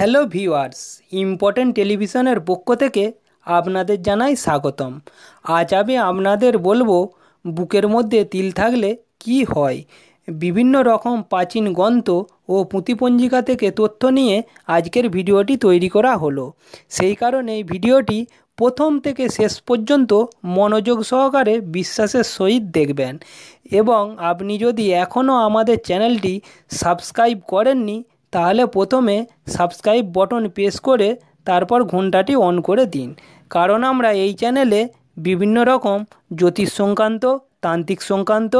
Hello viewers important টেলিভিশনের পক্ষ থেকে আপনাদের জানাই স্বাগতম আজ আমি আপনাদের বলবো বুকের মধ্যে তিল থাকলে কি হয় বিভিন্ন রকম প্রাচীন গ্রন্থ ও পুঁতিপঞ্জিকা থেকে তথ্য নিয়ে আজকের ভিডিওটি তৈরি করা হলো সেই কারণে এই ভিডিওটি প্রথম থেকে শেষ পর্যন্ত মনোযোগ সহকারে বিশ্বাসের সহিত দেখবেন এবং আপনি যদি এখনও আমাদের চ্যানেলটি সাবস্ক্রাইব করেননি তাহলে প্রথমে সাবস্ক্রাইব বটন প্রেস করে তারপর ঘন্টাটি অন করে দিন কারণ আমরা এই চ্যানেলে বিভিন্ন রকম জ্যোতিষ সংক্রান্ত তান্ত্রিক সংক্রান্ত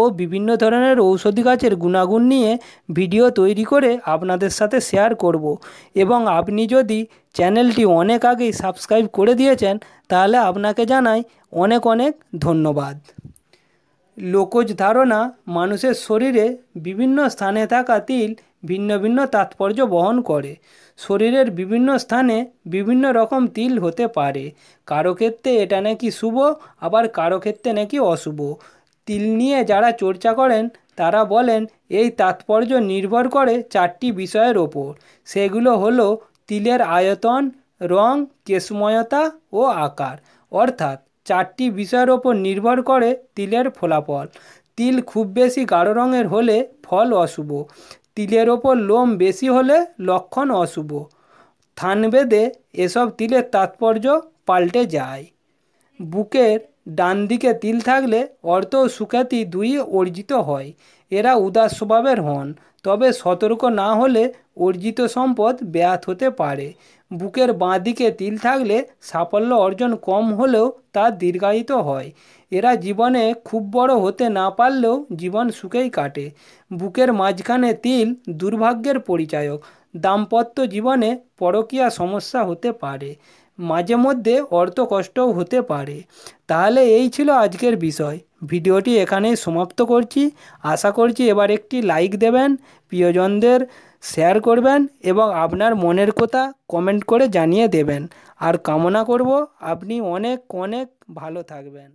ও বিভিন্ন ধরনের ঔষধি গাছের গুণাগুণ নিয়ে ভিডিও তৈরি করে আপনাদের সাথে শেয়ার করব। এবং আপনি যদি চ্যানেলটি অনেক আগেই সাবস্ক্রাইব করে দিয়েছেন তাহলে আপনাকে জানাই অনেক অনেক ধন্যবাদ লোকজ ধারণা মানুষের শরীরে বিভিন্ন স্থানে থাকা তিল ভিন্ন ভিন্ন তাৎপর্য বহন করে শরীরের বিভিন্ন স্থানে বিভিন্ন রকম তিল হতে পারে কারো ক্ষেত্রে এটা নাকি শুভ আবার কারো ক্ষেত্রে নাকি অশুভ তিল নিয়ে যারা চর্চা করেন তারা বলেন এই তাৎপর্য নির্ভর করে চারটি বিষয়ের ওপর সেগুলো হলো তিলের আয়তন রং কেশময়তা ও আকার অর্থাৎ চারটি বিষয়ের ওপর নির্ভর করে তিলের ফলাফল তিল খুব বেশি গাঢ় রঙের হলে ফল অশুভ তিলের ওপর লোম বেশি হলে লক্ষণ অশুভ থানবেদে এসব তিলের তাৎপর্য পাল্টে যায় বুকের ডান দিকে তিল থাকলে অর্থ সুখ্যাতি দুই অর্জিত হয় এরা উদাস স্বভাবের হন তবে সতর্ক না হলে অর্জিত সম্পদ ব্যাথ হতে পারে বুকের বাঁ দিকে তিল থাকলে সাফল্য অর্জন কম হলেও তা দীর্ঘায়িত হয় এরা জীবনে খুব বড় হতে না পারলেও জীবন সুখেই কাটে বুকের মাঝখানে তিল দুর্ভাগ্যের পরিচায়ক দাম্পত্য জীবনে পরকীয়া সমস্যা হতে পারে মাঝে মধ্যে অর্থ কষ্টও হতে পারে তাহলে এই ছিল আজকের বিষয় ভিডিওটি এখানেই সমাপ্ত করছি আশা করছি এবার একটি লাইক দেবেন প্রিয়জনদের শেয়ার করবেন এবং আপনার মনের কথা কমেন্ট করে জানিয়ে দেবেন আর কামনা করব আপনি অনেক অনেক ভালো থাকবেন